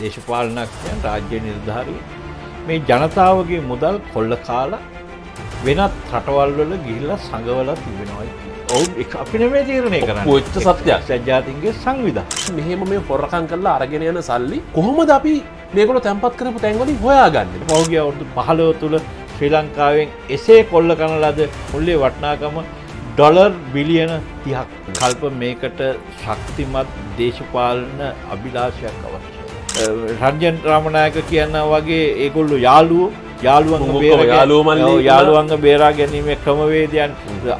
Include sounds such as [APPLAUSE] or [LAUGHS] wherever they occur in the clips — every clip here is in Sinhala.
දේශපාලනඥයන් රාජ්‍ය නිර්ධාරීන් මේ ජනතාවගේ මුදල් කොල්ල කාලා වෙනත් රටවල් වල ගිහිල්ලා සංගවලා තිබෙනවායි. ඔවුන් එක අපි නෙමේ තීරණය කරන්නේ. ඔච්ච සත්‍යයක්. සජාතින්ගේ සංවිධාන. මෙහෙම මේ හොරකම් කරලා අරගෙන යන සල්ලි කොහොමද අපි මේගොල්ලෝ තැම්පත් කරපු තැන්වලින් හොයාගන්නේ? පහුගිය අවුරුදු 15 තුල ශ්‍රී ලංකාවෙන් එසේ කොල්ල කන ලද මුල්ලේ වටිනාකම ඩොලර් බිලියන තිහක් කල්ප මේකට ශක්තිමත් දේශපාලන අභිලාශයක් අව රජ්ජන් රාමණයක කියන්න වගේ ඒකොල්ලු යාලුවෝ යාළුවන් යාලුවමල් යාළුවන්ග බේරා ගැනීම ක්‍රමවේදයන්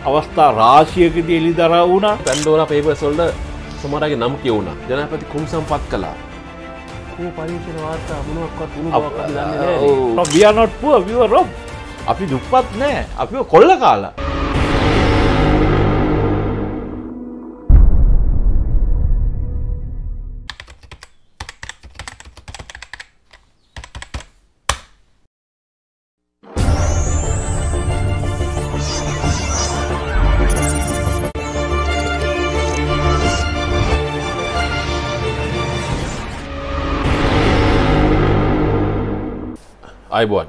අවස්ථා රාශියකද එලි දර වුණ පැන්ඩෝල පේප සොල්ඩ සමරගේ නම් කියවුණ ජනපති කුම් සම්පත් කලා වියනොට්පුුව විවරොබ් අපි දුප්පත් නෑ අපි කොල්ල කාලා අයිබුවන්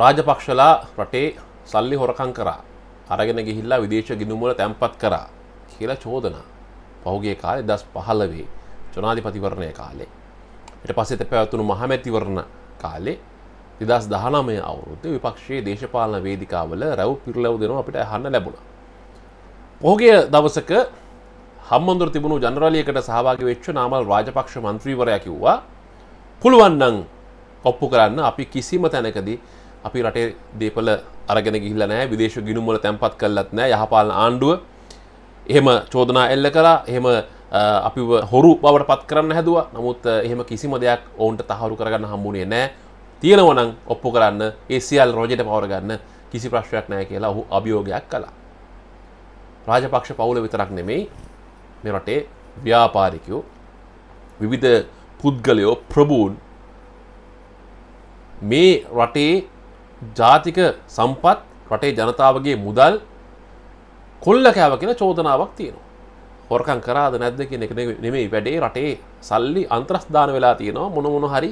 රාජපක්ෂලා රටේ සල්ලි හොරකං කරා අරගෙන ගිහිල්ලා විදේශ ගිනුමුල තැන්පත් කරා කියලා චෝදනා පහුගේ කාලේ දස් පහළවේ ජනාධිපතිවරණය කාලේ ඊට පස්සේ තැපැවතුණු මහමැතිවරණ කාලේ දෙදස් දහනමය අවුරුද්ද විපක්ෂයේ දේශපාලන වේදිකාවල රැව් පිරලව් දෙනවා අපිට අහන්න ලැබුණා. පොහොගේ දවසක හම්බන්දුර තිබුණු ජනරාලියකට සහභාගී වෙච්ච නාමල් රාජපක්ෂ මන්ත්‍රීවරයා කිව්වා පුළුවන් නම් ඔප්පු කරන්න අපි කිසිම තැනකදී අපි රටේ දේපල අරගෙන ගිල්ල නෑ විදේශ ගිනුම්වල තැන්පත් කල්ලත් නෑ යහපාලන ආණ්ඩුව එහෙම චෝදනා එල්ල කලා එහෙම අපි හොරු බවට පත් කරන්න හැදුව නමුත් එහෙම කිසිම දෙයක් ඔවුන්ට තහවරු කරගන්න හම්බුණේ නෑ තියෙනවනං ඔප්පු කරන්න ඒසිල් රෝජයට පවරගන්න කිසි ප්‍රශ්යක් නෑ කියලා ඔහු අභියෝගයක් කලා රාජපක්ෂ පවුල විතරක් නෙමෙයි මෙරටේ ව්‍යාපාරිකයෝ විවිධ පුද්ගලයෝ ප්‍රබූන් මේ රටේ ජාතික සම්පත් රටේ ජනතාවගේ මුදල් කොල්ල කෑව කියෙන චෝදනාවක් තියෙනවා. හොරකං කරාද නැද්ද කියෙ එක නෙමෙයි වැඩේ රටේ සල්ලි අන්ත්‍රස්ධාන වෙලා තියෙනවා මොනමුණ හරි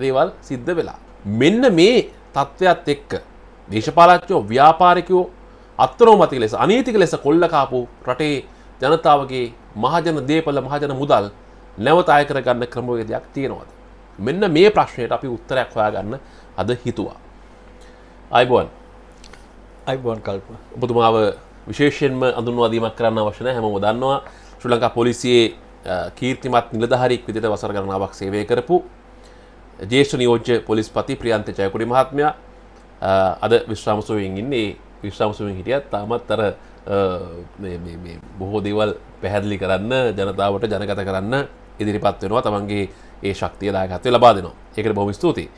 දේවල් සිද්ධ වෙලා. මෙන්න මේ තත්ත්වයක් එක්ක දේශපාලච්චෝ ව්‍යාපාරිකයෝ අත්තරෝමතික ලෙස අනීතික ලෙස කොල්ලකාපු රටේ ජනතාවගේ මහජන දේපල මහජන මුදල් නැවතාය කරගන්න ක්‍රමවේදයක් තියෙනවාද. මෙන්න මේ ප්‍රශ්නයට අපි උත්තරයක් හොයාගන්න අද හිතුවා. අයිබෝන් අයිබෝන් කල්ප ඔබතුමාව විශේෂෙන්ම අඳුන්වාදීමක් කරන්න අවශ්‍යන හැම දන්නවා ශ්‍රලංකා පොලිසියේ කීර්තිමත් නිලධහරික් විදිට වසර කරනාවක් සේවය කරපු ජේෂ නියෝජ්‍ය පොලිස් පති ප්‍රියන්ත ජයකුඩි මහත්මයා අද විශ්‍රාමසුවෙන් ඉන්නේ විශ්‍රාමසුවෙන් හිටියත් තාමත් අර බොහෝ දේවල් පැහැදිලි කරන්න ජනතාවට ජනගත කරන්න ඉදිරිපත් වෙනවා තමන්ගේ ඒ ශක්තියදායකත්වය ලබා දෙනවා ඒකට බොහම ස්තුතියි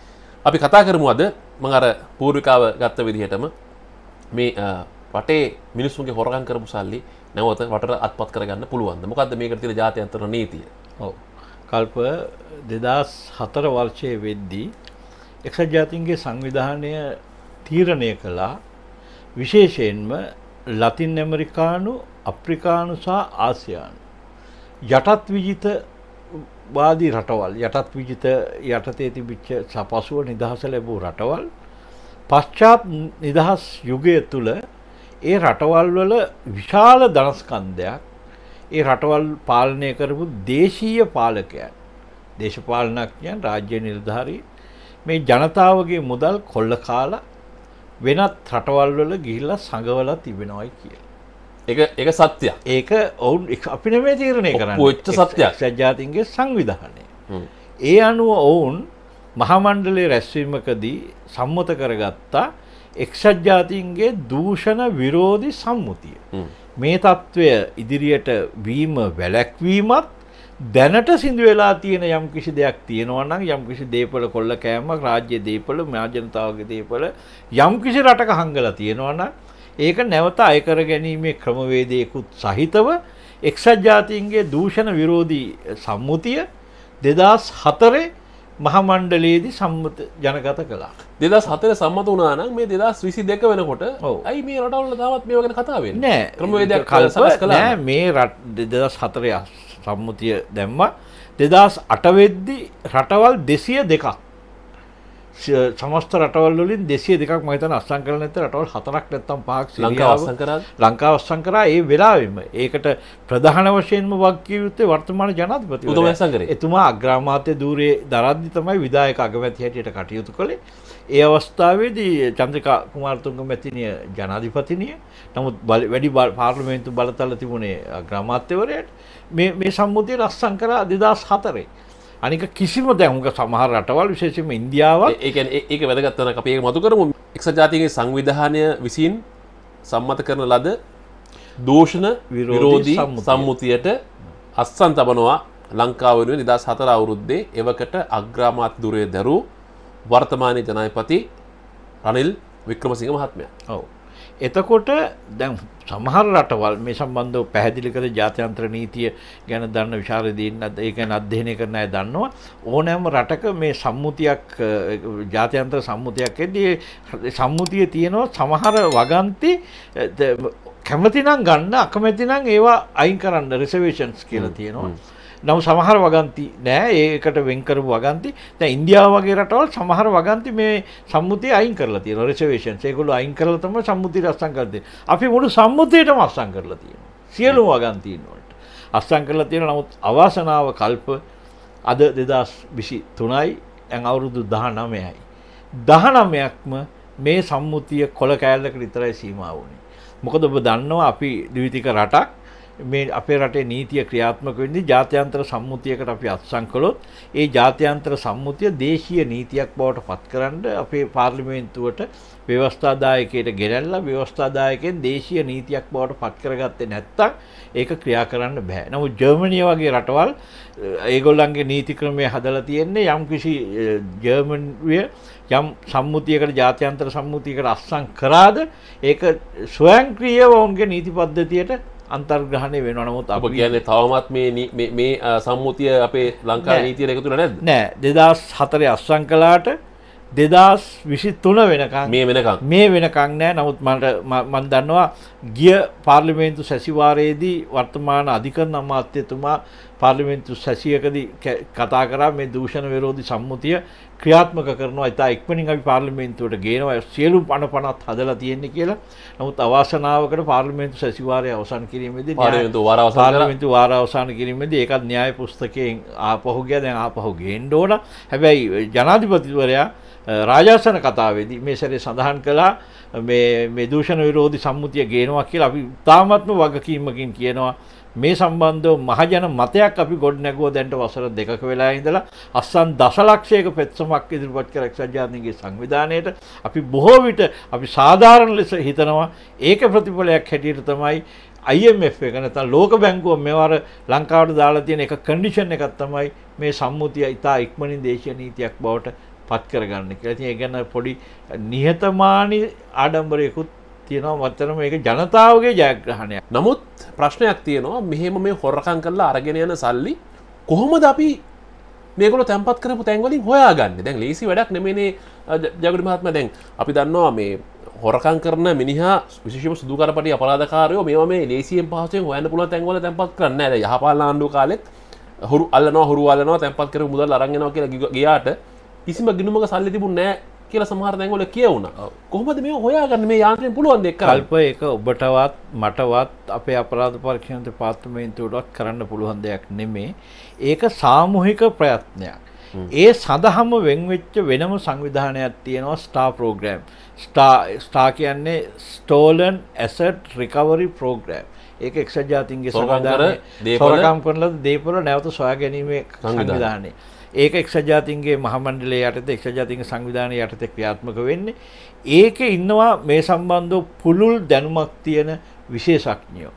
අපි කතා කරමු අද මඟර පූර්විකාව ගත්ත විදිහටම මේ රටේ මිනිස්සුන්ගේ හොරගන් කරපු සල්ලි නැවත රට අත්පත් කරගන්න පුළුවන්ද මොකක්ද මේක තිර ජාතයන්තර නීතිය ඔව කල්ප දෙදස් හතර වර්ෂය වෙද්දී එක්සත් ජාතින්ගේ සංවිධානය තීරණය කළා විශේෂයෙන්ම ලතින් ඇමරිකානු අප්‍රිකානු සහ ආසියානු යටත් විජිත වාදී රටවල් යටත් විජිත යටතේ තිබිච්ච සපසුව නිදහස ලැබූ රටවල් පශ්චාත් නිදහස් යුගය තුළ ඒ රටවල් වල විශාල ධනස්කන්ධයක් ඒ රටවල් පාලනය කරපු දේශීය පාලකයන් දේශපාලනඥයන් රාජ්‍ය නිර්ධාරී මේ ජනතාවගේ මුදල් කොල්ල කාලා වෙනත් රටවල් වල ගිහිල්ලා සඟවලා තිබෙනවයි කියලා එක සත්‍යය ඒක ඔවුන් අපි නෙමේ තීරණය කරන්න ඔච්ච සත්‍යයක් සජාතින්ගේ සංවිධානය ඒ අනුව ඔවුන් මහමණ්ඩලේ රැස්වීමකදී සම්මත කරගත්තා එක්සත් ජාතින්ගේ දූෂණ විරෝධි සම්මුතිය මේ තත්ත්වය ඉදිරියට වීම වැලැක්වීමත් දැනට සිදු වෙලා තියෙන යම් කිසි දෙයක් තියෙනවනම් යම් කිසි දේපල කොල්ල කෑමක් රාජ්‍ය දේපල මාජනතාවගේ දේපල යම් කිසි රටක හංගලා තියෙනවනම් ඒක නැවත අයකර ගැනීමේ ක්‍රමවේදයකුත් සහිතව එක්සත් ජාතීන්ගේ දූෂණ විරෝධී සම්මුතිය දෙදස් හතරේ මහමණ්ඩලයේදී සම්මත ජනගත කලා දෙදස් හතර සම්මත වනාන මේ දෙදස් විසි දෙක වෙනකොට යි මේ රටවල දවත් මේ වගෙන කතාවේ නෑ ක්‍රමවේදයක් කල්සලස් කළ මේ රට දෙදස් හතරය සම්මුතිය දැම්ම දෙදස් අටවෙද්දි රටවල් දෙසිය දෙකක් සමස්ත රටවල් වලින් දෙසිය දෙකක් මහිතන අස්සං කරන ඇත රටවල් හතරක් නැත්තම් පහක් ලංකාවස්සංකර ලංකාව අස්සංකරා ඒ වෙලාවෙම ඒකට ප්‍රධාන වශයෙන්ම වක්කිය යුත්තේ වර්තමාන ජනාධිපති උතුමසංකර එතුමා අග්‍රාමාත්‍ය දූරේ දරද්දි තමයි විදායක අගමැති හැටියට කටයුතු කළේ ඒ අවස්ථාවේදී චන්ද්‍රිකා කුමාරතුංග මැතිනිය ජනාධිපතිනිය නමුත් වැඩි පාර්ලිමේන්තු බලතල තිබුණේ අග්‍රාමාත්‍යවරයට මේ සම්මුතිය අස්සංකරා දෙදස් හතරේ අනික කිසිම දැහුක සමහර රටවල් විශේෂම ඉන්දියාවත් ඒ ඒක වැදගත්වන අපේ මතු කරමු එක්ස ජාතිගේ සංවිධානය විසින් සම්මත කරන ලද දෝෂණ විරෝධී සම්මුතියට අස්සන් තබනවා ලංකාවනුව නිදස් හතර අවුරුද්දේ එවකට අග්‍රාමාත් දුරය දැරූ වර්තමානය ජනායපති රනිල් වික්‍රමසිංහ මහත්මය ඔවු එතකොට දැන් සමහර රටවල් මේ සම්බන්ධව පැහැදිලි කර ජාත්‍යන්ත්‍ර නීතිය ගැන දන්න විශාරදීන් ඒ ගැන අධ්‍යයනය කරන අය දන්නවා ඕනෑම රටක මේ සම්මුතියක් ජාත්‍යන්ත්‍ර සම්මුතියක් එදී සම්මුතිය තියෙනවා සමහර වගන්ති කැමතිනම් ගන්න අකමැතිනම් ඒවා අයින් කරන්න රිසවේෂන්ස් කියලා තියෙනවා. නම් සමහර වගන්ති නෑ ඒකට වෙන්කරපු වගන්ති දැන් ඉන්දියාව වගේ රටවල් සමහර වගන්ති මේ සම්මුතිය අයින් කරලා තියෙනවා රිසර්වේෂන්ස් ඒගොල්ලෝ අයින් කරලා තමයි සම්මුතියට අත්සන් කරලා තියෙන්නේ අපි මුළු සම්මුතියටම අත්සන් කරලා තියෙනවා සියලුම වගන්ති ඉන්නවට අත්සන් කරලා තියෙනවා නමුත් අවාසනාව කල්ප අද 2023යි දැන් අවුරුදු 19යි 19ක්ම මේ සම්මුතිය කොළ කෑල්ලකට විතරයි සීමා වුණේ මොකද ඔබ දන්නවා අපි ද්විතික රටක් මේ අපේ රටේ නීතිය ක්‍රියාත්මක වෙන්නේ ජාත්‍යන්තර සම්මුතියකට අපි අත්සන් කළොත් ඒ ජාත්‍යන්තර සම්මුතිය දේශීය නීතියක් බවට පත්කරන්න අපේ පාර්ලිමේන්තුවට ව්‍යවස්ථාදායකයට ගෙනල්ලා ව්‍යවස්ථාදායකෙන් දේශීය නීතියක් බවට පත් කරගත්තේ නැත්තම් ඒක ක්‍රියා කරන්න බෑ. නමුත් ජර්මනිය වගේ රටවල් ඒගොල්ලන්ගේ නීති ක්‍රමය හදලා තියෙන්නේ යම්කිසි ජර්මනිය යම් සම්මුතියකට ජාත්‍යන්තර සම්මුතියකට අත්සන් කරාද ඒක ස්වයංක්‍රීයව ඔවුන්ගේ නීති පද්ධතියට අන්තර්ග්‍රහණය වෙන නමුත් අප කියන්න තවමත් මේ සම්මුතිය අපේ ලංකා නීතිය එකතුළ නැද නෑ දෙදස් හතරය අස්සං කලාට දෙදස් විසි තුන වෙනකං මේ වෙනකක් මේ වෙනකං නෑ නමුත් මට මන් දන්නවා ගිය පාර්ලිමේන්තු සැසිවාරයේදී වර්තමාන අධිකරන අමාත්‍යතුමා පාර්ලිමෙන්තු සැසියකදී කතා කරා මේ දූෂණ විරෝධී සම්මුතිය ක්‍රියාත්මක කරනවා ඉතා ඉක්මනින් අපි පාර්ලිමේන්තුවට ගේනවා සියලු පණ පනත් හදලා තියෙන්නේ කියලා. නමුත් අවාසනාවකට පාර්ලිමේන්තු සැසිවාරය අවසන් කිරීමේදී පාර්ලිමේන්තු වාර අවසන් පාර්ලිමේන්තු වාර අවසන් කිරීමේදී ඒකත් න්‍යාය පුස්තකයෙන් ආපහු ගියා දැන් ආපහු ගේන්න ඕන. හැබැයි ජනාධිපතිවරයා රාජාසන කතාවේදී මේ සැරේ සඳහන් කළා මේ මේ දූෂණ විරෝධී සම්මුතිය ගේනවා කියලා අපි තාමත්ම වගකීමකින් කියනවා මේ සම්බන්ධව මහජන මතයක් අපි ගොඩ නැගුව දැන්ට වසර දෙකක වෙලා ඉඳලා අස්සන් දසලක්ෂයක පෙත්සමක් ඉදිරිපත් කර එක්සත් ජාතීන්ගේ සංවිධානයට අපි බොහෝ විට අපි සාධාරණ ලෙස හිතනවා ඒක ප්‍රතිඵලයක් හැටියට තමයි IMF එක නැත්නම් ලෝක බැංකුව මෙවර ලංකාවට දාලා තියෙන එක කන්ඩිෂන් එකක් තමයි මේ සම්මුතිය ඉතා ඉක්මනින් දේශීය නීතියක් බවට පත් කරගන්න කියලා. ඉතින් ඒ ගැන පොඩි නිහතමානී ආඩම්බරයකුත් තියෙනවා මත්තරම ඒක ජනතාවගේ ජයග්‍රහණය නමුත් ප්‍රශ්නයක් තියෙනවා මෙහෙම මේ හොරකං කරලා අරගෙන යන සල්ලි කොහොමද අපි මේකල තැන්පත් කරපු තැන්වලින් හොයා ගන්න දැන් ලේසි වැඩක් නෙමනේ ජගරි මහත්ම දැන් අපි දන්නවා මේ හොරකං කරන මිනිහා විශෂම සුදුකරපට අපරාධකාරයෝ මෙම මේ ලේසියෙන් පහසෙන් හොයන්න පුල තැන්වල තැන්පත් කරන්න ඇද යහපාල ආණ්ඩු කාලෙත් හුරු අල්ලනවා හුරු අල්ලනවා තැන්පත් කර මුදල් අරගෙනවා කියලා ගියාට කිසිම ගිනුමක සල්ලි තිබුණ නෑ කියල සමහරතැන්ගොල කියවුණ කොහොමද මේ හොයාගන්න මේ යාන්ත්‍රයෙන් පුළුවන් දෙක් කල්ප එක ඔබටවත් මටවත් අපේ අපරාධ පරක්ෂණත පාත්තමේන්තුවටත් කරන්න පුළුවන් දෙයක් නෙමේ ඒක සාමුහික ප්‍රයත්නයක් ඒ සඳහම වෙන්වෙච්ච වෙනම සංවිධානයක් තියෙනවා ස්ටා පෝග්‍රම් ස්ටා කියන්නේ ස්ටෝලන් ඇසට් රිකවරි පෝග්‍රම් ඒක එක්සජාතින්ගේ සොරකම් කරලද දේපල නැවත සොයා ගැනීමේ සංවිධානය ඒක එක්සත් ජාතීන්ගේ මහමණ්ඩලය යටතේ එක්සත් ජාතීන්ගේ සංවිධානය යටතේ ක්‍රියාත්මක වෙන්නේ. ඒකේ ඉන්නවා මේ සම්බන්ධව පුළුල් දැනුමක් තියෙන විශේෂඥයෝ.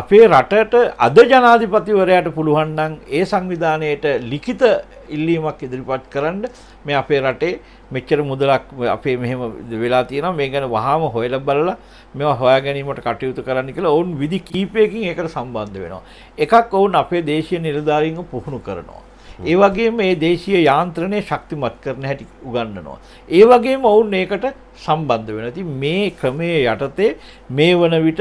අපේ රටට අද ජනාධිපතිවරයාට පුළුවන් නම් ඒ සංවිධානයට ලිඛිත ඉල්ලීමක් ඉදිරිපත් කරන්න මේ අපේ රටේ මෙච්චර මුදලක් අපේ මෙහෙම වෙලා තියෙනවා මේ ගැන වහාම හොයලා බලලා මේවා හොයා ගැනීමට කටයුතු කරන්න කියලා ඔවුන් විදි කීපයකින් ඒකට සම්බන්ධ වෙනවා. එකක් ඔවුන් අපේ දේශීය නිලධාරීන්ව පුහුණු කරනවා. ඒ වගේම මේ දේශීය යාන්ත්‍රණය ශක්තිමත් කරන හැටි උගන්වනවා. ඒ වගේම ඔවුන් ඒකට සම්බන්ධ වෙනවා. ඉතින් මේ ක්‍රමයේ යටතේ මේ වන විට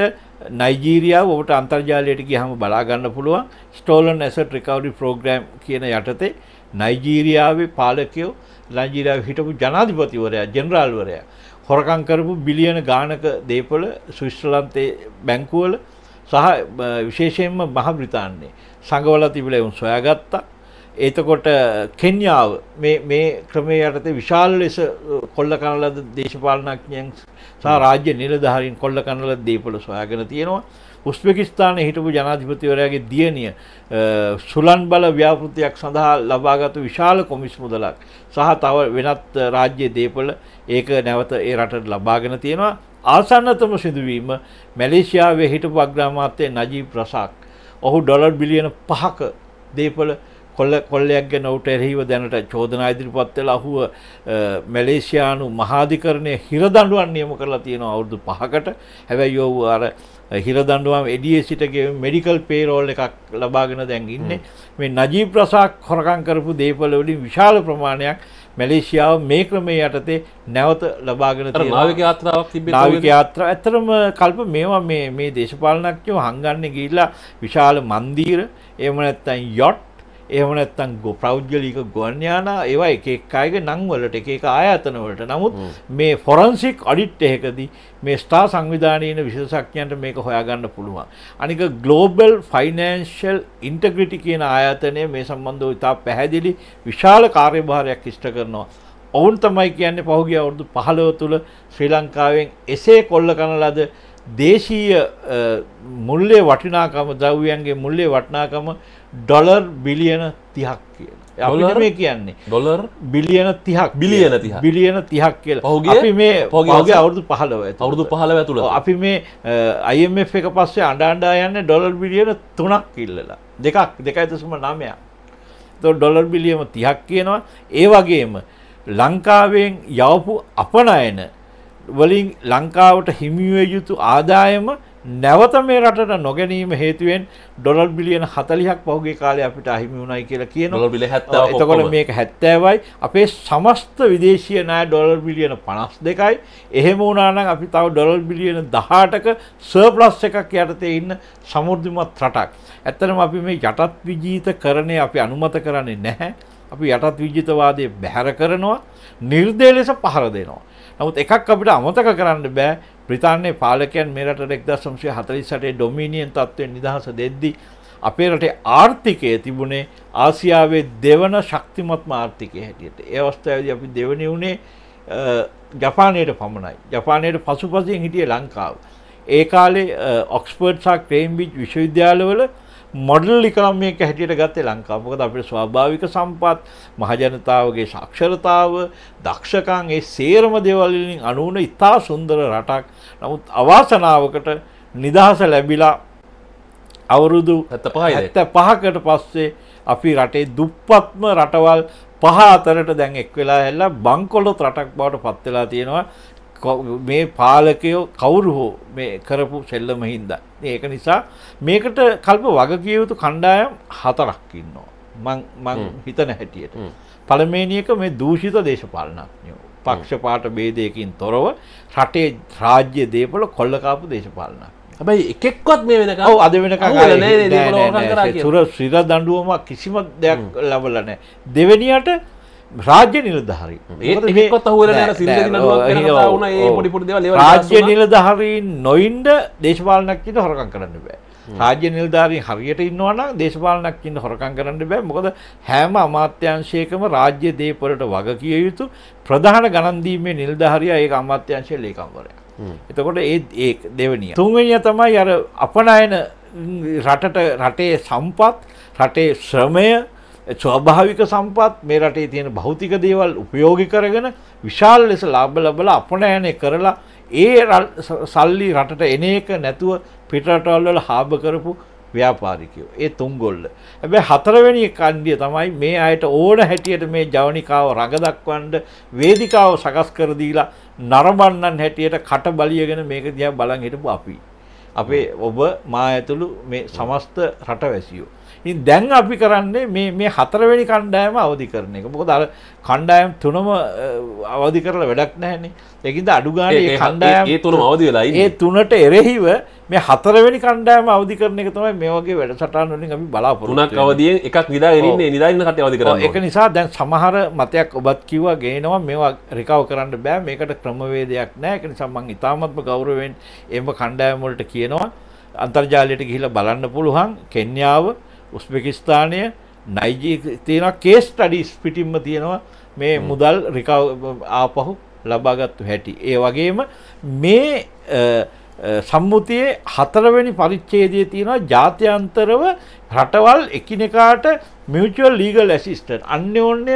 නයිජීරියාව ඔබට අන්තර්ජාලයට ගියහම බලා ගන්න පුළුවන් ස්ටෝලන් ඇසට් රිකවරි ප්‍රෝග්‍රෑම් කියන යටතේ නයිජීරියාවේ පාලකයෝ නයිජීරියාවේ හිටපු ජනාධිපතිවරයා ජෙනරාල්වරයා හොරකම් කරපු බිලියන ගානක දේපල ස්විස්ලන්තේ බැංකුවල සහ විශේෂයෙන්ම මහ බ්‍රිතාන්‍යයේ සංගවලා තිබිලා උන් සොයාගත්තා එතකොට කෙන්යාව මේ ක්‍රමය යටතේ විශාල ලෙස කොල්ල කනලද දේශපාලනඥයන් සහ රාජ්‍ය නිලධාරීන් කොල්ල කනලද දේපල සොයාගෙන තියෙනවා. උස්බෙකිස්ථානයේ හිටපු ජනාධිපතිවරයාගේ දියණිය සුලන් බල ව්‍යාපෘතියක් සඳහා ලබාගත් විශාල කොමිස් මුදලක් සහ තව වෙනත් රාජ්‍ය දේපල ඒක නැවත ඒ රටට ලබාගෙන තියෙනවා. ආසන්නතම සිදුවීම මැලේසියාවේ හිටපු අග්‍රාමාත්‍ය නජීබ් රසාක් ඔහු ඩොලර් බිලියන 5ක දේපල කොල්ල කොල්ලයක් ගැන ඔවුට එරෙහිව දැනට චෝදනා ඉදිරිපත් වෙලා අහුව මැලේසියානු මහාධිකරණය හිරදඬුවම් නියම කරලා තියෙනවා අවුරුදු 5කට. හැබැයි ඔව් අර හිරදඬුවම් එඩියේ සිටගේ මෙඩිකල් පේරෝල් එකක් ලබාගෙන දැන් ඉන්නේ. මේ නජීබ් රසාක් හොරකම් කරපු දේපල වලින් විශාල ප්‍රමාණයක් මැලේසියාව මේ ක්‍රමයේ යටතේ නැවත ලබාගෙන තියෙනවා. නාවික යාත්‍රාවක් තිබෙනවා. නාවික යාත්‍රා. ඇත්තටම කල්ප මේවා මේ මේ දේශපාලනඥයෝ හංගන්නේ ගිහිල්ලා විශාල මන්දිර, එහෙම නැත්නම් යොට් එහෙම නැත්නම් ප්‍රෞද්ගලික ගුවන්යානා ඒවා එක එක අයගේ නම් වලට එක එක ආයතන වලට නමුත් මේ ෆොරන්සික් ඔඩිට් එකකදී මේ ස්ථා සංවිධානයේ ඉන්න විශේෂඥයන්ට මේක හොයාගන්න පුළුවන්. අනික Global Financial Integrity කියන ආයතනය මේ සම්බන්ධව ඉතා පැහැදිලි විශාල කාර්යභාරයක් ඉෂ්ට කරනවා. ඔවුන් තමයි කියන්නේ පහුගිය අවුරුදු 15 තුල ශ්‍රී ලංකාවෙන් එසේ කොල්ල කරන ලද දේශීය මුල්ලේ වටිනාකම ද්‍රව්‍යයන්ගේ මුල්ලේ වටිනාකම ඩොලර් බිලියන තිහක් කියලා මේ කියන්නේ ඩොලර් බිලියන තිහක් බිලියන තිහ බිලියන තිහක් කියලා හුගේ මේ පොගේ අවුරදු පහලව අවුරදු පහලව ඇතුළ අපි මේ අයමF එක පස්සේ අඩාන්ඩා යන්න ඩොලර් බිලියන තුනක් ඉල්ලලා දෙකක් දෙකයි දසුම නමයක් තො ඩොලර් බිලියම තිහක් කියනවා ඒ වගේම ලංකාවෙන් යවපු අපනයන වලින් ලංකාවට හිමිුව යුතු ආදායම නැවත මේ රටට නොගැනීම හේතුවෙන් ඩොලර් බිලියන 40ක් පහුගිය කාලේ අපිට අහිමි වුණයි කියලා කියනවා. ඩොලර් බිලියන 70. එතකොට මේක 70යි. අපේ සමස්ත විදේශීය ණය ඩොලර් බිලියන 52යි. එහෙම වුණා නම් අපි තව ඩොලර් බිලියන 18ක සර්ප්ලස් එකක් යටතේ ඉන්න සමෘද්ධිමත් රටක්. ඇත්තටම අපි මේ යටත් විජීතකරණය අපි අනුමත කරන්නේ නැහැ. අපි යටත් විජිතවාදය බැහැර කරනවා නිර්දය ලෙස පහර දෙනවා. නමුත් එකක් අපිට අමතක කරන්න බෑ බ්‍රිතාන්‍ය පාලකයන් මේ රටට 1948 ඩොමිනියන් තත්ත්වයෙන් නිදහස දෙද්දී අපේ රටේ ආර්ථිකය තිබුණේ ආසියාවේ දෙවන ශක්තිමත්ම ආර්ථිකය හැටියට. ඒ අවස්ථාවේදී අපි දෙවෙනි වුණේ ජපානයට පමණයි. ජපානයට පසුපසින් හිටියේ ලංකාව. ඒ කාලේ ඔක්ස්ෆර්ඩ් සහ ක්‍රේම්බ්‍රිජ් විශ්වවිද්‍යාලවල මොඩල් ඉකනොමියක හැටියට ගත්තේ ලංකාව. මොකද අපේ ස්වාභාවික සම්පත්, මහජනතාවගේ සාක්ෂරතාව, දක්ෂකම් ඒ සේරම දේවල් වලින් අනුන ඉතා සුන්දර රටක්. නමුත් අවාසනාවකට නිදහස ලැබිලා අවුරුදු 75 75කට පස්සේ අපි රටේ දුප්පත්ම රටවල් පහ අතරට දැන් එක් වෙලා හැල්ලා බංකොලොත් රටක් බවට පත් වෙලා තියෙනවා මේ පාලකයෝ කවුරු හෝ මේ කරපු සෙල්ලම හින්දා. ඒක නිසා මේකට කල්ප වගකිය යුතු කණ්ඩායම් හතරක් ඉන්නවා. මං මං හිතන හැටියට. පළමුවෙනි එක මේ දූෂිත දේශපාලනඥයෝ. පක්ෂපාත ભેදයකින් තොරව රටේ රාජ්‍ය දේපල කොල්ලකාපු දේශපාලනඥ. හැබයි එකෙක්වත් මේ වෙනක ඔව් අද වෙනකම් සුර ශ්‍රීර දඬුවම කිසිම දෙයක් ලැබලා නැහැ. දෙවෙනියට රාජ්‍ය නිලධහරි රාජ්‍ය නිලධහරීන් නොයින්ඩ දේශපාලනක්කිට හොරකන් කරන්න බෑ. රාජ්‍ය නිලධාරී හරියට ඉන්නවන දේශපාලනක්කින්න හොරකන් කරන්න බෑ මොකද හැම අමාත්‍යංශයකම රාජ්‍ය දේපරට වග කිය යුතු ප්‍රධාන ගණන්දීමේ නිල්ධහරිය ඒ අමාත්‍යංශය ලේකම්වරය. එතකොට ඒ ඒ දෙවනිය. තුන්වෙනිය තමයි අර අපනයන රටට රටේ සම්පත් රටේ ශ්‍රමය ස්වභාවික සම්පත් මේ රටේ තියෙන භෞතික දේවල් උපයෝගි කරගෙන විශාල ලෙස ලාභ ලබලා අපනෑනේ කරලා ඒ සල්ලි රටට එන එක නැතුව පිටරටවල් වල හාබ කරපු ව්‍යාපාරිකයෝ ඒ තුන්ගොල්ල. හැබැයි හතරවෙනි කණ්ඩිය තමයි මේ අයට ඕන හැටියට මේ ජවනිකාව රඟ දක්වන්න වේදිකාව සකස් කර දීලා නරඹන්නන් හැටියට කට බලියගෙන මේක දිහා බලන් හිටපු අපි. අපේ ඔබ මා ඇතුළු මේ සමස්ත රටවැසියෝ ඉතින් දැන් අපි කරන්නේ මේ මේ හතරවෙනි කණ්ඩායම අවදි කරන එක. මොකද අර කණ්ඩායම් තුනම අවදි කරලා වැඩක් නැහැනේ. ඒකින්ද අඩු ගානේ මේ කණ්ඩායම් ඒ තුනම අවදි වෙලා ඉන්නේ. ඒ තුනට එරෙහිව මේ හතරවෙනි කණ්ඩායම අවදි කරන එක තමයි මේ වගේ වැඩසටහන් වලින් අපි බලාපොරොත්තු වෙන්නේ. තුනක් අවදියෙන් එකක් නිදාගෙන ඉන්නේ නිදාගෙන කටේ අවදි කරනවා. ඒක නිසා දැන් සමහර මතයක් ඔබත් කිව්වා ගේනවා මේවා රිකවර් කරන්න බෑ. මේකට ක්‍රමවේදයක් නැහැ. ඒක නිසා මම ඉතාමත්ම ගෞරවයෙන් එම්බ කණ්ඩායම් වලට කියනවා අන්තර්ජාලයට ගිහිලා බලන්න පුළුවන් කෙන්යාව උස්බෙකිස්ථානය නයිජී තියෙන කේස් ටඩිස් පිටිම්ම තියෙනවා මේ මුදල් රිකව ආපහු ලබාගත්තු හැටි. ඒ වගේම මේ සම්මුතියේ හතරවැනි පරිච්ඡේදය තියෙනවා ජාත්‍යන්තරව රටවල් එකිනෙකාට මියුචුවල් ලීගල් ඇසිස්ටන්ට් අන්‍යෝන්‍ය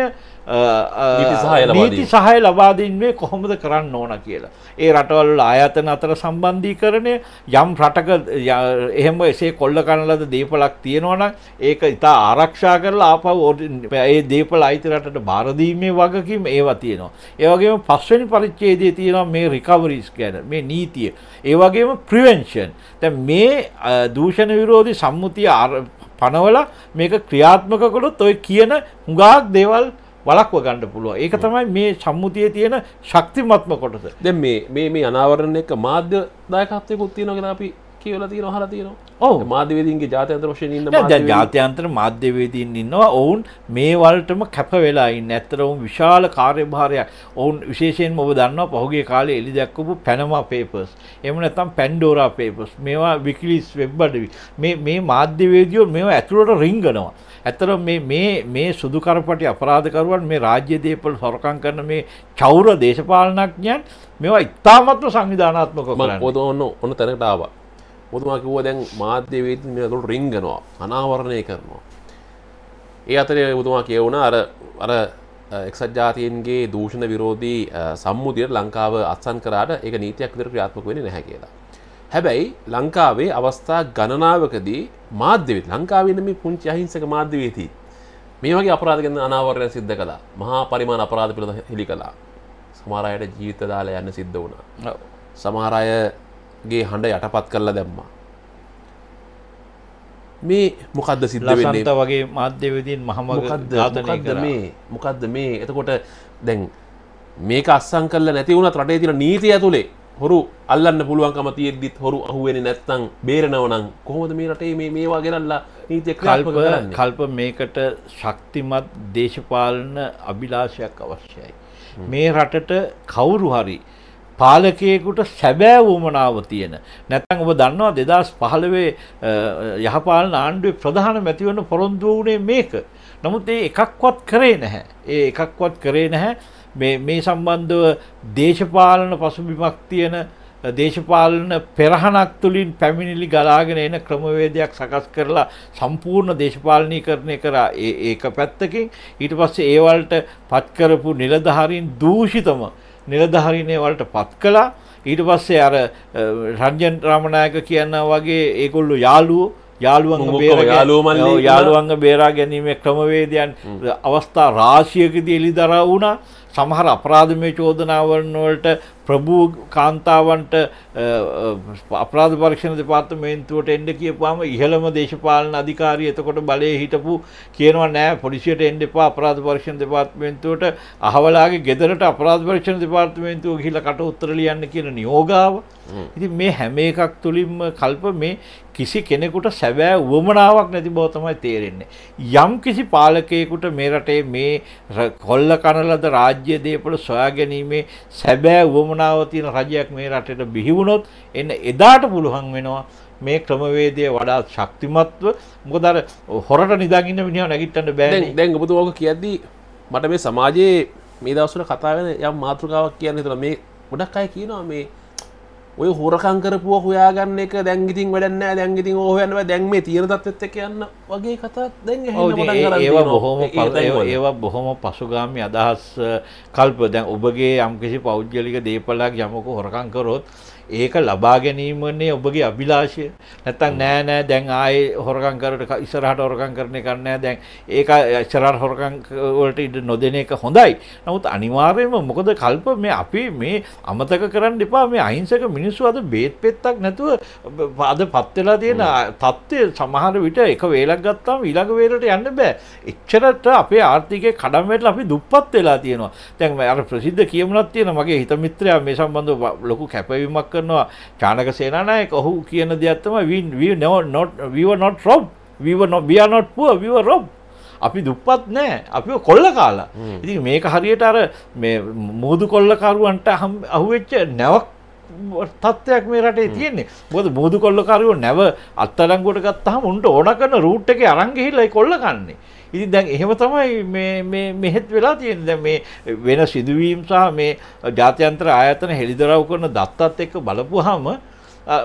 නීති සහය ලබා දෙන්නේ කොහොමද කරන්න ඕන කියලා. ඒ රටවල් ආයතන අතර සම්බන්ධීකරණය යම් රටක එහෙම එසේ කොල්ල කන ලද දීපලක් තියෙනවා නම් ඒක ඉතා ආරක්ෂා කරලා ආපහු ඒ දීපල අයිති රටට බාර දීමේ වගකීම ඒවා තියෙනවා. ඒ වගේම පස්වෙනි පරිච්ඡේදයේ තියෙනවා මේ රිකවරිස් ගැන මේ නීතිය. ඒ වගේම ප්‍රිවෙන්ෂන්. දැන් මේ දූෂණ විරෝධී සම්මුතිය පනවලා මේක ක්‍රියාත්මක කළොත් ඔය කියන හුඟාක් දේවල් වලක්ව ගණ්ඩ පුළුව ඒක තමයි මේ සම්මුතිය තියෙන ශක්තිමත්ම කොටස දෙ මේ මේ අනාවරණ එක මාධ්‍ය දායකත්යකුත් තියෙනගෙන අපි කියවල තිය හර තියනවා ඕ මාධ්‍යවේදීන්ගේ ජාතන්ත්‍ර වශයෙන් ඉන්න ජාත්‍යන්ත්‍ර මාධ්‍යවේදීන් ඉන්නවා ඔවුන් මේවල්ටම කැප වෙලායින් ඇත්තර ඔවුන් විශාල කාර්යභාරයක් ඔවුන් විශේෂයෙන් ඔබ දන්නවා පහුගේ කාලේ එලි දැක්කපු පැනමා පේපස් එම නැතම් පැන්ඩෝරා පේපස් මේවා විකිලිස් වෙබ්බඩවි මේ මාධ්‍යවේදියෝ මෙවා ඇතුළට රිංගනවා ඇත්තටම මේ මේ මේ සුදු කරපටි අපරාධකරුවන් මේ රාජ්‍ය දේපල හොරකම් කරන මේ චෞර දේශපාලනඥයන් මේවා ඉතාමත්ම සංවිධානාත්මක කරන්නේ. ඔතන ඔන්න ඔන්න තැනකට ආවා. ඔතන කිව්වා දැන් මාධ්‍ය වේදින් මේකට රිංගනවා, අනාවරණය කරනවා. ඒ අතරේ ඔතන කියවුණා අර අර එක්සත් ජාතීන්ගේ දූෂණ විරෝධී සම්මුතියට ලංකාව අත්සන් කරාට ඒක නීතියක් විදිහට ක්‍රියාත්මක වෙන්නේ නැහැ කියලා. හැබැයි ලංකාවේ අවස්ථා ගණනාවකදී මාධ්‍යවිත් ලංකාවනම පුංචි අහිංසක මාධ්‍යවේති. මේ වගේ අපරාධගෙන අනාවරණය සිද්ධ කලා මහා පරිමාණ අපරාධ පිළ හෙළි කලා සමාරයට ජීවිත දාලා යන්න සිද්ධ වුණා. සමාරයගේ හඬ යටපත් කරලා දැම්මා. මේ මොකක්ද සිද්ධ වෙන්නේ වගේ මාධ්‍යවදීන් මහම ඝාතනය මේ මොකක්ද මේ එතකොට දැන් මේක අස්සං කරලා නැති වුණත් රටේ තියෙන නීතිය ඇතුලේ හොරු අල්ලන්න පුළුවන්කම තියෙද්දිත් හොරු අහුවෙන නැත්තං බේරනවනං කොහොමද මේ රටේ මේ මේවා ගෙනල්ලා නීතිය කල්ප කල්ප මේකට ශක්තිමත් දේශපාලන අභිලාෂයක් අවශ්‍යයි. මේ රටට කවුරු හරි පාලකයෙකුට සැබෑ වුවමනාව තියෙන. නැත්තං ඔබ දන්නවා දෙදස් පහළවේ යහපාලන ආණ්ඩුවේ ප්‍රධාන මැතිවන්න පොරොන්දුව වුණේ මේක. නමුත් ඒ එකක්වත් කරේ නැහැ. ඒ එකක්වත් කරේ නැහැ. මේ සම්බන්ධව දේශපාලන පසුබිමක් තියෙන දේශපාලන පෙරහනක් තුළින් පැමිණිලි ගලාගෙන එන ක්‍රමවේදයක් සකස් කරලා සම්පූර්ණ දේශපාලනීකරණය කරා ඒක පැත්තකින් ඊට පස්සේ ඒවලට පත්කරපු නිලධහරින් දූෂිතම නිලධහරිනය වලට පත් කලා ඊට පස්සේ අර රජ්ජන් රාමණයක කියන්න වගේ ඒකොල්ලු යාලුවෝ යාළුවන් යාලුවමන් යාළුවන්ග බේරා ගැනීමේ ක්‍රමවේදයන් අවස්ථා රාශියකදී එලි දර වුණා සමහර අපරාධමය චෝදනාවන් වලට ප්‍රභූ කාන්තාවන්ට අපරාධ පරීක්ෂණ දෙපාර්තමේන්තුවට එන්න කියපුවාම ඉහළම දේශපාලන අධිකාරී එතකොට බලයේ හිටපු කියනවා නෑ පොලිසියට එන්න එපා අපරාධ පරීක්ෂණ දෙපාර්තමේන්තුවට අහවලාගේ ගෙදරට අපරාධ පරීක්ෂණ දෙපාර්තමේන්තුව ගිහිල්ලා කට උත්තර ලියන්න කියන නියෝගාව. ඉතින් මේ හැම එකක් තුලින්ම කල්ප මේ කිසි කෙනෙකුට සැබෑ වුවමනාවක් නැති බව තමයි තේරෙන්නේ. යම් කිසි පාලකයෙකුට මේ රටේ මේ කොල්ල කනලද රාජ්‍ය දේපල සොයා ගැනීමේ සැබෑ වුවමනාවක් වුවමනාව තියෙන රජයක් මේ රටට බිහි වුණොත් එන්න එදාට පුළුවන් වෙනවා මේ ක්‍රමවේදය වඩා ශක්තිමත්ව මොකද අර හොරට නිදාගන්න මිනිහව නැගිටන්න බෑ දැන් ඔබතුමා ඔක කියද්දී මට මේ සමාජයේ මේ දවස්වල කතා වෙන යම් මාතෘකාවක් කියන්නේ එතන මේ ගොඩක් අය කියනවා මේ ඔය හොරකං කරපුුව හොයාගන්න එක දැංගිතින් වැඩන්න දැංගිතින් හොයන්නව දැන්ම තීරදත්ත කියන්න වගේ කතා ඒවා බොහොම ඒවා බොහොම පසුගාමි අදහස් කල්ප දැන් ඔබගේ යම්කිසි පෞද්ගලික දේපලක් යමකු හොරකංකරොත් ඒක ලබා ගැනීමනේ ඔබගේ අභිලාෂය. නැත්තම් නෑ නෑ දැන් ආයේ හොරකම් කරට ඉස්සරහට හොරකම් කරන එක නෑ දැන් ඒක ඉස්සරහට හොරකම් වලට ඉඩ නොදෙන එක හොඳයි. නමුත් අනිවාර්යයෙන්ම මොකද කල්ප මේ අපි මේ අමතක කරන්න එපා මේ අහිංසක මිනිස්සු අද බේත් පෙත්තක් නැතුව අද පත් වෙලා තියෙන தත්ත්වය සමහර විට එක වේලක් ගත්තාම ඊළඟ වේලට යන්න බෑ. එච්චරට අපේ ආර්ථිකය කඩම් වෙලා අපි දුප්පත් වෙලා තියෙනවා. දැන් අර ප්‍රසිද්ධ කියමුණක් තියෙන මගේ හිත මිත්‍රයා මේ සම්බන්ධව ලොකු කැපවීමක් කරනවා චානක සේනානායක ඔහු කියන දෙයක් තමයි we never not we were not robbed we were not we are not poor we were robbed අපි දුප්පත් නෑ අපි කොල්ල කාලා ඉතින් මේක හරියට අර මේ මෝදු කොල්ලකරුවන්ට අහුවෙච්ච නැවක් තත්ත්වයක් මේ රටේ තියෙන්නේ. මොකද මුහුදු කොල්ලකරුවෝ නැව අත්අඩංගුවට ගත්තාම උන්ට ඕන කරන රූට් එකේ අරන් ගිහිල්ලා ඒ කොල්ල කන්නේ. ඉතින් දැන් එහෙම තමයි මේ මේ මෙහෙත් වෙලා තියෙන්නේ. දැන් මේ වෙන සිදුවීම් සහ මේ ජාත්‍යන්තර ආයතන හෙළිදරව් කරන දත්තත් එක්ක බලපුවාම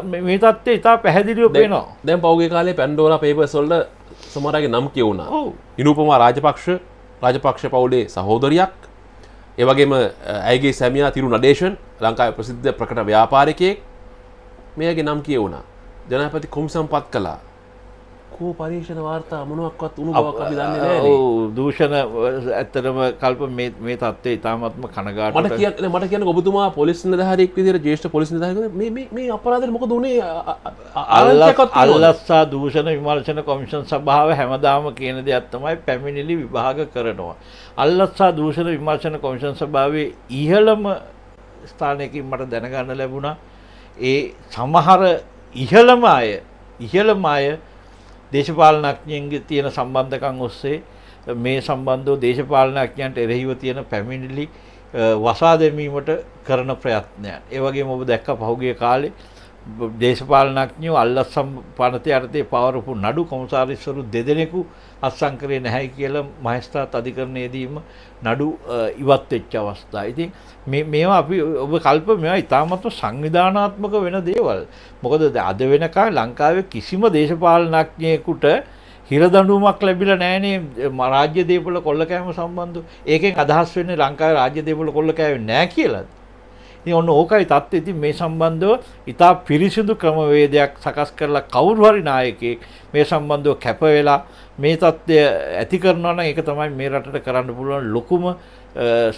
මේ තත්ත්වය ඉතා පැහැදිලිව පේනවා. දැන් පෞගේ කාලේ පැන්ඩෝලා පේපර්ස් වල සමහරගේ නම් කියවුණා. ඉනුපමා රාජපක්ෂ රාජපක්ෂ පවුලේ සහෝදරියක් ඒවගේම ඇගේ සැමියා තිරු නඩේෂන් ලංකාව ප්‍රසිද්ධ ප්‍රකට ව්‍යාපාරිකයෙක් මේගේ නම් කියවුණා ජනපති කොම් සම්පත් කලා කෝ පරීක්ෂණ වාර්තා මොනුවක්වත් උණු දන්න දූෂණ ඇත්තටම කල්ප මේ තත්වේ ඉතාමත්ම කනගාට මට කිය මට කියන ඔබතුමා පොලිස්න හරෙක් විදිර ජේෂ්ට පොලිස් මේ අපරාධ මොක දුණේ අල්ලස්සා දූෂණ විමර්ශන කොමිෂන් සභාව හැමදාම කියන දෙයක්ත්තමයි පැමිණිලි විභාග කරනවා. අල්ලස්සා දූෂණ විමර්ශන කොමිෂන් සභාවේ ඉහළම ස්ථානයකින් මට දැනගන්න ලැබුණා ඒ සමහර ඉහළම අය ඉහළම අය දේශපාලනඥයන්ගේ තියෙන සම්බන්ධකම් ඔස්සේ මේ සම්බන්ධව දේශපාලනඥයන්ට එරෙහිව තියෙන පැමිණිලි වසා දැමීමට කරන ප්‍රයත්නයන්. ඒ වගේම ඔබ දැක්ක පහුගිය කාලේ දේශපාලනඥයෝ අල්ලස්සම් පනතේ යටතේ පවරපු නඩු කොමසාරිස්වරු දෙදෙනෙකු අත්සන් කරේ නැහැ කියලා මහස්ථාත් අධිකරණයේදීම නඩු ඉවත් වෙච්ච අවස්ථා. ඉතින් මේවා අපි ඔබ කල්ප මේවා ඉතාමත්ම සංවිධානාත්මක වෙන දේවල්. මොකද අද වෙනකා ලංකාවේ කිසිම දේශපාලනඥයෙකුට හිරදඬුවමක් ලැබිලා නැහනේ රාජ්‍ය දේපොළ කොල්ල කෑම සම්බන්ධව. ඒකෙන් අදහස් වෙන්නේ ලංකාවේ රාජ්‍ය දේපොළ කොල්ල කෑවේ නැහැ කියලාද? ඉතින් ඔන්න ඕකයි தත්ත්වය. ඉතින් මේ සම්බන්ධව ඉතා පිරිසිදු ක්‍රමවේදයක් සකස් කරලා කවුරු හරි නායකයෙක් මේ සම්බන්ධව කැප වෙලා මේ தත්ත්වය ඇති කරනවා නම් ඒක තමයි මේ රටට කරන්න පුළුවන් ලොකුම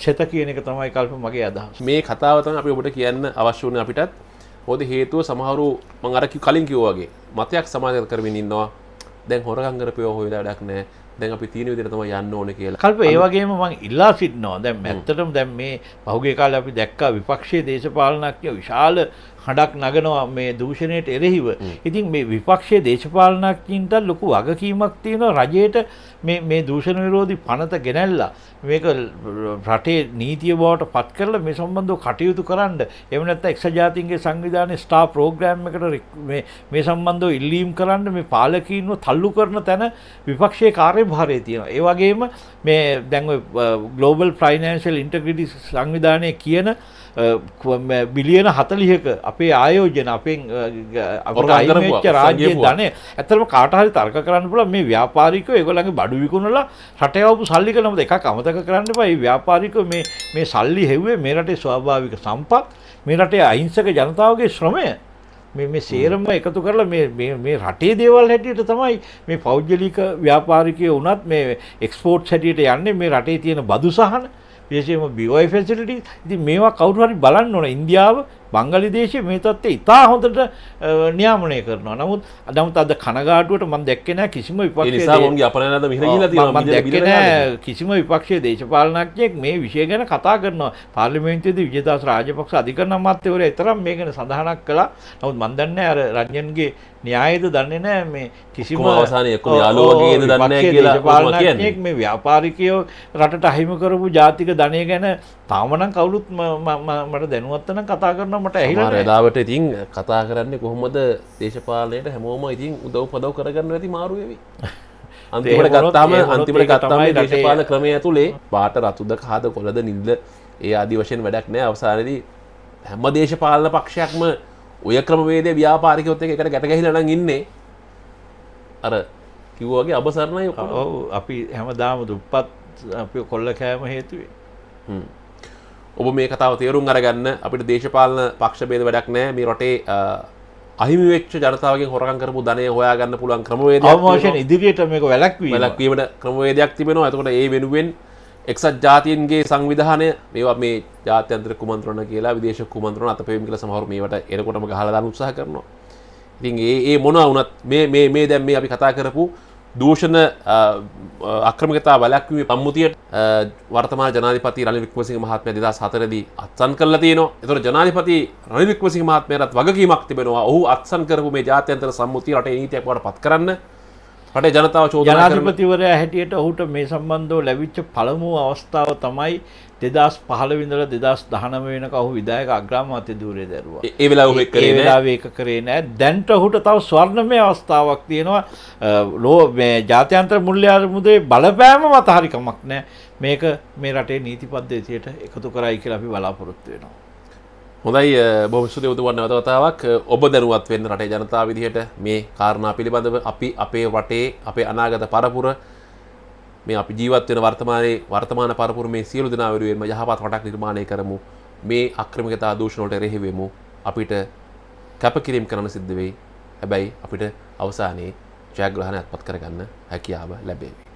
සෙත කියන එක තමයි කල්ප මගේ අදහස. මේ කතාව තමයි අපි ඔබට කියන්න අවශ්‍ය වුණේ අපිටත් හොද හේතුව සමහරු මං අරකි කලින් කිව්වාගේ මතයක් සමාජත කරමින් ඉන්නවා දැන් හොරගං කරපයෝ හොයලා වැඩක් නෑ දැන් අපි තියෙන විදිහට තමයි යන්න ඕනේ කියලා. කල්ප ඒ වගේම මම ඉල්ලා සිටිනවා. දැන් ඇත්තටම දැන් මේ පහුගිය කාලේ අපි දැක්කා විපක්ෂයේ දේශපාලනඥයෝ විශාල හඩක් නගනවා මේ දූෂණයට එරෙහිව. ඉතින් මේ විපක්ෂයේ දේශපාලනඥයින්ට ලොකු වගකීමක් තියෙනවා රජයට මේ මේ දූෂණ විරෝධී පනත ගෙනල්ලා මේක රටේ නීතිය බවට පත් කරලා මේ සම්බන්ධව කටයුතු කරන්න. එහෙම නැත්නම් එක්ස ජාතීන්ගේ සංවිධානයේ ස්ටා ප්‍රෝග්‍රෑම් එකට මේ මේ සම්බන්ධව ඉල්ලීම් කරන්න මේ පාලකීන්ව තල්ලු කරන තැන විපක්ෂයේ කාර්යභාරය තියෙනවා. ඒ වගේම මේ දැන් ඔය ග්ලෝබල් ෆයිනෑන්ෂල් ඉන්ටග්‍රිටි සංවිධානය කියන බිලියන හතලිහක අපේ ආයෝජන අපෙන් අගරච්ච රාජ්‍ය ධනය ඇතරම කාටහරි තර්ක කරන්න පුල මේ ව්‍යාපාරිකව ඒගොලගේ බඩු විකුණලා රටයවපු සල්ලි කනම එක අමතක කරන්න පයි ව්‍යාපාරික මේ මේ සල්ලි හෙව්වේ මේ රටේ ස්වාභාවික සම්පත් මේ රටේ අහිංසක ජනතාවගේ ශ්‍රමය මේ සේරම එකතු කරලා මේ රටේ දේවල් හැටියට තමයි මේ පෞද්ගලික ව්‍යාපාරිකය වුණත් මේ එක්ස්පෝට් හැටියට යන්නේ මේ රටේ තියෙන බදු සහන විශේෂයෙන්ම BOI ෆැසිලිටි. ඉතින් මේවා කවුරු හරි බලන්න ඕන. ඉන්දියාව බංගලිදේශයේ මේ තත්ත්වය ඉතා හොඳට නියාමනය කරනවා. නමුත් නමුත් අද කනගාටුවට මම දැක්කේ නැහැ කිසිම විපක්ෂයේ නිසා මොන්ගේ අපරාධ මෙහෙර ගිහිලා තියෙනවා. මම දැක්කේ නැහැ කිසිම විපක්ෂයේ දේශපාලනඥයෙක් මේ විෂය ගැන කතා කරනවා. පාර්ලිමේන්තුවේදී විජේදාස රාජපක්ෂ අධිකරණ අමාත්‍යවරයා තරම් මේ ගැන සඳහනක් කළා. නමුත් මම දන්නේ අර රජන්ගේ න්‍යායද දන්නේ නැහැ මේ කිසිම අවසානයේ එක්කම යාළුවෝ වගේද දන්නේ නැහැ කියලා කොහොමද කියන්නේ මේ ව්‍යාපාරිකයෝ රටට අහිමි කරපු ජාතික ධනය ගැන තාම නම් කවුරුත් මට දැනුවත් නම් කතා කරන මට ඇහි දාවට ඉතින් කතා කරන්න කොහොමද දේශපාලයට හැමෝම ඉතින් උදව් පදව් කරගන්න ඇති මාරුවවි [LAUGHS] අන්තිමට ගත්තාම අන්තිමට ගත්තාමයි දේශපාල ක්‍රමය ඇතුළේ පාට රතුද කාද කොළද නිල්ද ඒ අදි වශයෙන් වැඩක් නෑ අවසානදී හැම දේශපාලන පක්ෂයක්ම ඔය ක්‍රමවේදේ ව්‍යාපාරිකයොත් එක එකට ගැටගහිලනම් ඉන්නේ අර කිව්වාගේ අබසරණයි ඔව් අපි හැමදාම දුප්පත් අපි කොල්ල කෑම හේතුවේ ඔබ මේ කතාව තේරුම් අරගන්න අපිට දේශපාලන පක්ෂ බේද වැඩක් නෑ මේ රටේ අහිමිවෙච්ච ජනතාවගේ හොරන් කරපු ධනය හොයාගන්න පුළුවන් ක්‍රමවේද අවමාශයෙන් ඉදිරියට මේක වැලක්වී ලක්වීමට ක්‍රමවේදයක් තිබෙනවා ඇතකොට ඒ වෙනුවෙන් එක්සත් ජාතියන්ගේ සංවිධානය මේවා මේ ජාත්‍යන්ත්‍ර කුමන්ත්‍රණ කියලා විදේශ කුමන්ත්‍රණ අත පෙමිකල සමහර මේට එනකොටම හලදාන උත්සාහ කරනවා ඉතින් ඒ මොනවා වනත් මේ දැම් මේ අපි කතා කරපු දූෂණ අක්‍රමිකතා වැලැක්වේ පම්මුතියට වර්තමා ජනාධිපති රනි වික්වසිංහ මහත්මය දෙදා සතරදී අත්සන් කරලා තියෙනවා. ඒතර ජනාධිපති රනි වික්වසිංහ මහත්මයාට වගකීමක් තිබෙනවා. ඔහු අත්සන් කරපු මේ ජාත්‍යන්තර සම්මුතිය රටේ නීතියක් බවට පත් කරන්න රටේ ජනතාව චෝදනා කරනවා. ජනාධිපතිවරයා හැටියට ඔහුට මේ සම්බන්ධව ලැබිච්ච පළමු අවස්ථාව තමයි දෙදස් පහලවිඳල දෙදස් දහනම වෙන කහු විදායක අග්‍රාමාත්‍ය දූරය දැරවා ඒවෙලා ඒලාවේක කරේ නෑ දැන්ට හුට තව ස්වර්ණමය අවස්ථාවක් තියෙනවා ලෝ මේ ජාත්‍යන්ත්‍ර මුල්්‍යයාර මුදේ බලපෑම මතහරිකමක් නෑ මේක මේ රටේ නීති පද්ධතියට එකතු කරයි කියලා අපි බලාපොරොත්තු වෙනවා. හොඳයි බොමිස්සු යුතු වන්න අතවතාවක් ඔබ දැනුවත් වෙන්න රටේ ජනතාව විදිහට මේ කාරණා පිළිබඳව අපි අපේ වටේ අපේ අනාගත පරපුර මේ අපි ජීවත්වෙන වර්තමානයේ වර්තමාන පරපුර මේ සියලු දෙනා වෙනුවෙන්ම යහපත් රටක් නිර්මාණය කරමු මේ අක්‍රමිකතා දූෂණවලට එරෙහි වෙමු අපිට කැපකිරීම කරන්න සිද්ධ වෙයි හැබැයි අපිට අවසානයේ ජයග්‍රහණයක්පත් කරගන්න හැකියාව ලැබේවි